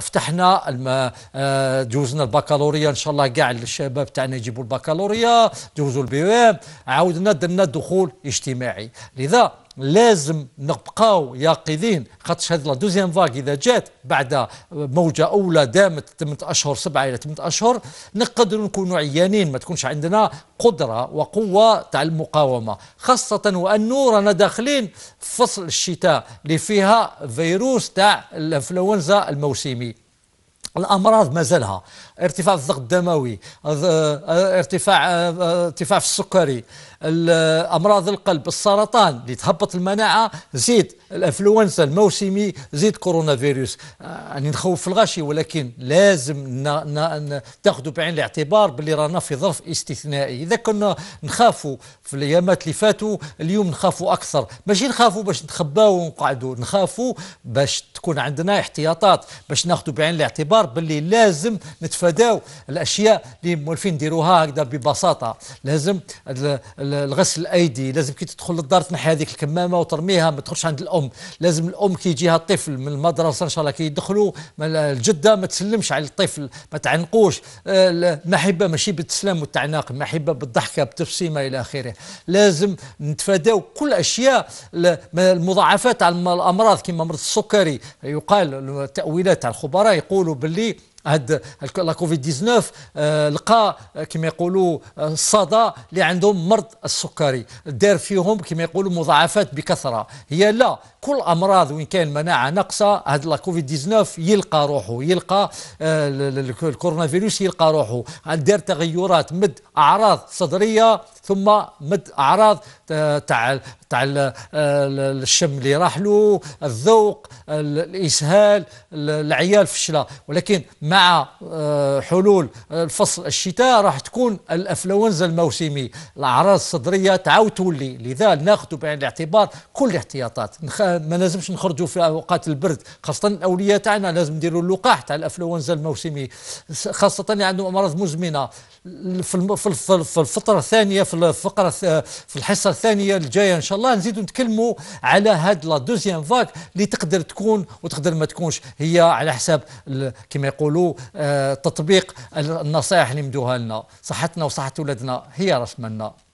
فتحنا الم... آه، جوزنا البكالوريا ان شاء الله كاع الشباب تاعنا يجيبوا البكالوريا جوزوا البي ام عاودنا درنا الدخول الاجتماعي لذا لازم نبقاو يقظين خاطش هذه لا دوزيام فاغ اذا جات بعد موجه اولى دامت 8 اشهر 7 الى 8 اشهر نقدروا نكونوا عيانين ما تكونش عندنا قدره وقوه تاع المقاومه خاصه وانه رانا داخلين فصل الشتاء اللي فيها فيروس تاع الانفلونزا الموسمي الامراض مازالها ارتفاع الضغط الدموي آه، ارتفاع آه، آه، ارتفاع في السكري امراض القلب السرطان اللي تهبط المناعه زيد الانفلونزا الموسمي زيد كورونا فيروس يعني نخوف في الغاشي ولكن لازم تاخذوا بعين الاعتبار باللي رانا في ظرف استثنائي اذا كنا نخافوا في الايامات اللي فاتوا اليوم نخافوا اكثر ماشي نخافوا باش نتخباو ونقعدوا نخافوا باش تكون عندنا احتياطات باش ناخذوا بعين الاعتبار الاعتبار باللي لازم نتفاداو الاشياء اللي مولفين نديروها هكذا ببساطه لازم الغسل الايدي لازم كي تدخل للدار تنحي هذيك الكمامه وترميها ما تدخلش عند الام لازم الام كي يجيها الطفل من المدرسه ان شاء الله كي يدخلوا الجده ما تسلمش على الطفل ما تعنقوش آه، المحبه ماشي بالتسلام والتعناق المحبه بالضحكه بالتبسيمه الى اخره لازم نتفاداو كل اشياء المضاعفات على الامراض كما مرض السكري يقال التاويلات على الخبراء يقولوا بال باللي هاد لا كوفيد 19 آه، لقى آه، كما يقولوا الصدى آه، اللي عندهم مرض السكري دار فيهم كما يقولوا مضاعفات بكثره هي لا كل امراض وين كان مناعه ناقصه هاد لا كوفيد 19 يلقى روحه يلقى الكورونا فيروس يلقى روحه دار تغيرات مد اعراض صدريه ثم مد اعراض تاع تاع الشم اللي راح له الذوق الاسهال العيال في ولكن مع آه، حلول الفصل الشتاء راح تكون الانفلونزا الموسمي الاعراض الصدريه تعاود تولي لذا ناخذ بعين الاعتبار كل الاحتياطات ما لازمش نخرجوا في اوقات البرد خاصه الاولياء تاعنا لازم نديروا اللقاح تاع الانفلونزا الموسمي خاصه اللي عندهم امراض مزمنه في الفتره الثانيه في الفقره في الحصه الثانيه الجايه ان شاء الله الله نزيدو نتكلموا على هاد لا دوزيام فاك اللي تقدر تكون وتقدر ما تكونش هي على حساب كما يقولوا آه، تطبيق النصائح اللي مدوها لنا صحتنا وصحه ولادنا هي راس مالنا